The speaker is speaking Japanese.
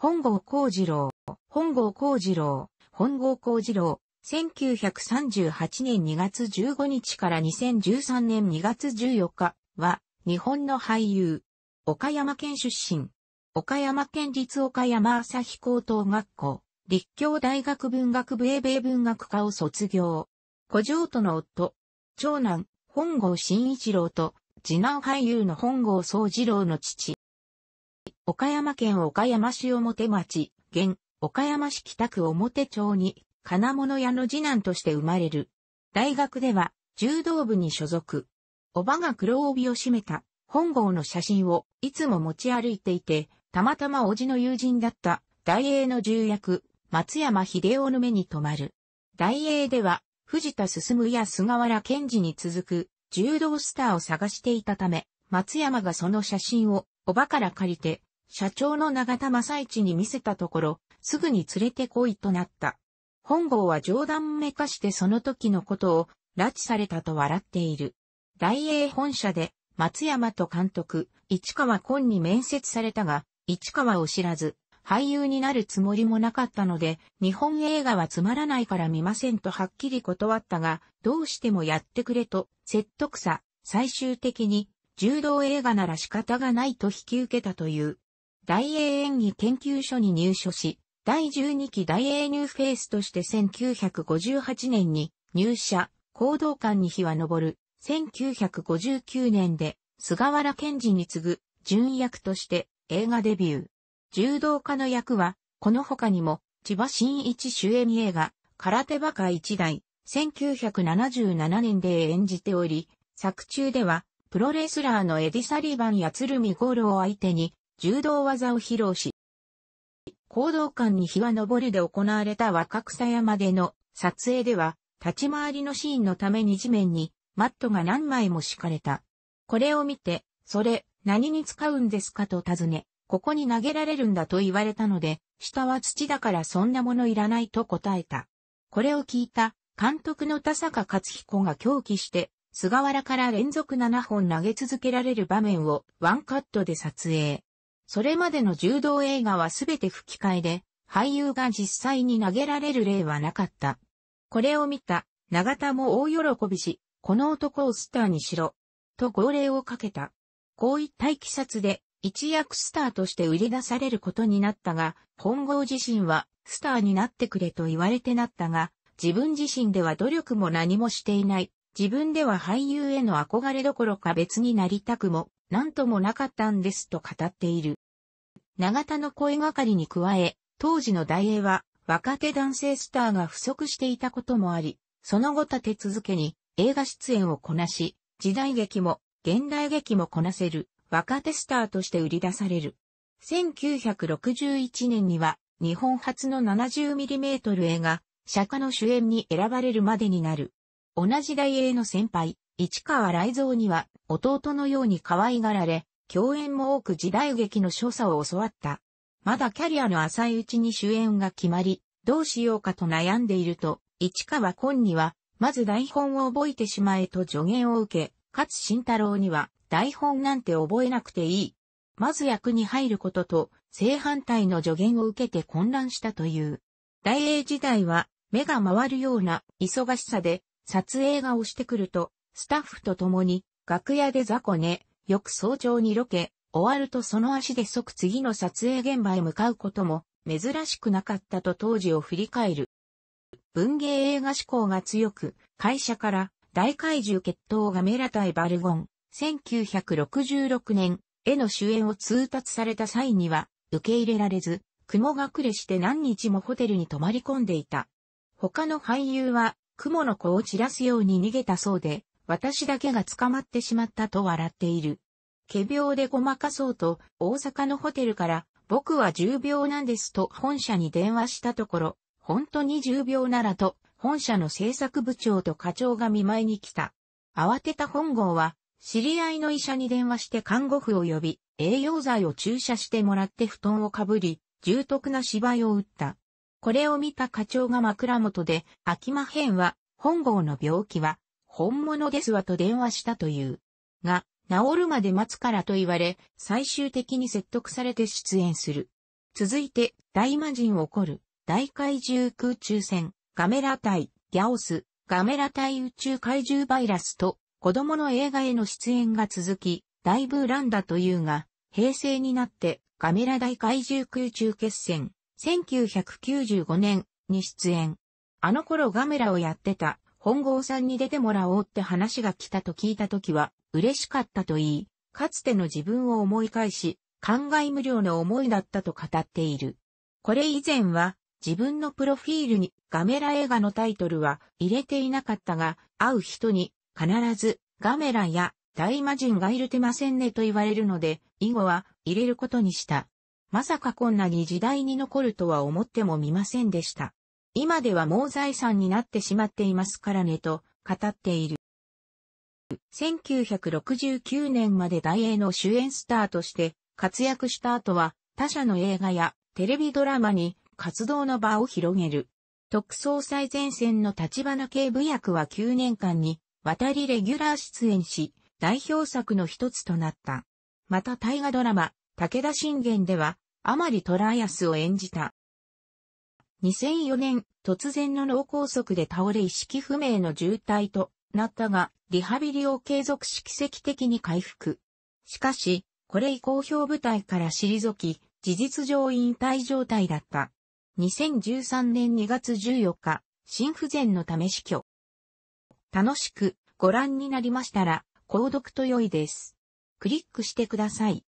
本郷幸次郎、本郷幸次郎、本郷幸次郎、1938年2月15日から2013年2月14日は、日本の俳優、岡山県出身、岡山県立岡山朝日高等学校、立教大学文学部英米文学科を卒業。古城との夫、長男、本郷慎一郎と、次男俳優の本郷宗次郎の父、岡山県岡山市表町、現、岡山市北区表町に、金物屋の次男として生まれる。大学では、柔道部に所属。おばが黒帯を締めた、本郷の写真を、いつも持ち歩いていて、たまたま叔父の友人だった、大英の重役、松山秀夫の目に留まる。大英では、藤田進や菅原健二に続く、柔道スターを探していたため、松山がその写真を、おばから借りて、社長の長田正一に見せたところ、すぐに連れて来いとなった。本郷は冗談めかしてその時のことを拉致されたと笑っている。大英本社で松山と監督、市川紺に面接されたが、市川を知らず、俳優になるつもりもなかったので、日本映画はつまらないから見ませんとはっきり断ったが、どうしてもやってくれと、説得さ、最終的に、柔道映画なら仕方がないと引き受けたという。大英演技研究所に入所し、第12期大英ニューフェイスとして1958年に入社、行動館に日は昇る、1959年で菅原健治に次ぐ準役として映画デビュー。柔道家の役は、この他にも、千葉真一主演映画、空手バカ一代、1977年で演じており、作中では、プロレスラーのエディ・サリバンや鶴見五郎を相手に、柔道技を披露し、行動館に日は昇るで行われた若草山での撮影では、立ち回りのシーンのために地面にマットが何枚も敷かれた。これを見て、それ、何に使うんですかと尋ね、ここに投げられるんだと言われたので、下は土だからそんなものいらないと答えた。これを聞いた監督の田坂勝彦が狂気して、菅原から連続7本投げ続けられる場面をワンカットで撮影。それまでの柔道映画はすべて吹き替えで、俳優が実際に投げられる例はなかった。これを見た、長田も大喜びし、この男をスターにしろ、と号令をかけた。こういったいきさつで、一躍スターとして売り出されることになったが、本郷自身は、スターになってくれと言われてなったが、自分自身では努力も何もしていない。自分では俳優への憧れどころか別になりたくも、何ともなかったんですと語っている。長田の声がかりに加え、当時の大英は若手男性スターが不足していたこともあり、その後立て続けに映画出演をこなし、時代劇も現代劇もこなせる若手スターとして売り出される。1961年には日本初の 70mm 映画、釈迦の主演に選ばれるまでになる。同じ大英の先輩、市川雷蔵には弟のように可愛がられ、共演も多く時代劇の所作を教わった。まだキャリアの浅いうちに主演が決まり、どうしようかと悩んでいると、市川紺には、まず台本を覚えてしまえと助言を受け、勝慎太郎には、台本なんて覚えなくていい。まず役に入ることと、正反対の助言を受けて混乱したという。大英時代は、目が回るような忙しさで、撮影が押してくると、スタッフと共に、楽屋で雑魚ね、翌早朝にロケ、終わるとその足で即次の撮影現場へ向かうことも珍しくなかったと当時を振り返る。文芸映画志向が強く、会社から大怪獣決闘がメラ対バルゴン、1966年への主演を通達された際には受け入れられず、雲隠れして何日もホテルに泊まり込んでいた。他の俳優は雲の子を散らすように逃げたそうで、私だけが捕まってしまったと笑っている。仮病でごまかそうと、大阪のホテルから、僕は重病なんですと本社に電話したところ、本当に重病ならと、本社の制作部長と課長が見舞いに来た。慌てた本郷は、知り合いの医者に電話して看護婦を呼び、栄養剤を注射してもらって布団をかぶり、重篤な芝居を打った。これを見た課長が枕元で、飽きまへんは、本郷の病気は、本物ですわと電話したという。が、治るまで待つからと言われ、最終的に説得されて出演する。続いて、大魔人起こる、大怪獣空中戦、ガメラ対、ギャオス、ガメラ対宇宙怪獣バイラスと、子供の映画への出演が続き、だいぶンだというが、平成になって、ガメラ大怪獣空中決戦、1995年に出演。あの頃ガメラをやってた本郷さんに出てもらおうって話が来たと聞いた時は、嬉しかったと言い、かつての自分を思い返し、感慨無量の思いだったと語っている。これ以前は、自分のプロフィールにガメラ映画のタイトルは入れていなかったが、会う人に必ずガメラや大魔人がいるてませんねと言われるので、以後は入れることにした。まさかこんなに時代に残るとは思ってもみませんでした。今ではもう財産になってしまっていますからねと語っている。1969年まで大英の主演スターとして活躍した後は他社の映画やテレビドラマに活動の場を広げる。特捜最前線の立花警部役は9年間に渡りレギュラー出演し、代表作の一つとなった。また大河ドラマ、武田信玄では、甘利虎安を演じた。2004年、突然の脳梗塞で倒れ意識不明の重体となったが、リハビリを継続し奇跡的に回復。しかし、これ以降表舞台から退き、事実上引退状態だった。2013年2月14日、心不全のため死去。楽しくご覧になりましたら、購読と良いです。クリックしてください。